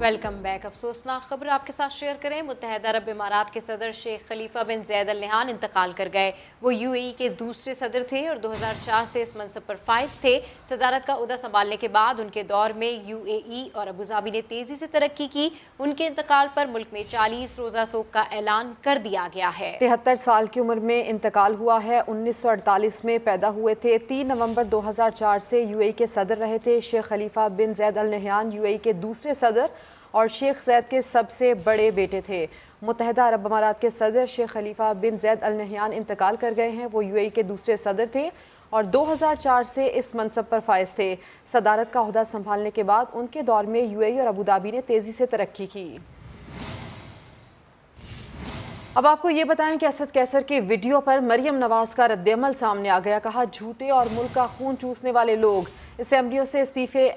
welcome back अफसोसनाक खबर आपके साथ शेयर करें मुतहद अरब इमारात के सदर शेख खलीफा बिन जैद अल नहान इंतकाल कर गए वो यूएई e के दूसरे सदर थे और 2004 से इस मनसब पर फायज थे सदारत का उदा संभालने के बाद उनके दौर में यूएई e और अबूधाबी ने तेज़ी से तरक्की की उनके इंतकाल पर मुल्क में चालीस रोज़ा सोख का ऐलान कर दिया गया है तिहत्तर साल की उम्र में इंतकाल हुआ है उन्नीस सौ अड़तालीस में पैदा हुए थे तीन नवम्बर दो हज़ार चार से यू ए e के सदर रहे थे शेख खलीफा बिन जैद अल नहान यू ए के दूसरे सदर और शेख जैद के सबसे बड़े बेटे थे मुतहदा अरब अमारात के सदर शेख खलीफा बिन जैद अल नहान इंतकाल कर गए हैं वो यूएई के दूसरे सदर थे और 2004 से इस मनसब पर फायज थे सदारत का अहदा संभालने के बाद उनके दौर में यूएई और अबू धाबी ने तेज़ी से तरक्की की अब आपको ये बताएं कि असद कैसर के वीडियो पर मरियम नवाज का रद्दमल सामने आ गया कहा झूठे और मुल्क का खून चूसने वाले लोग असम्बलियों से इस्तीफे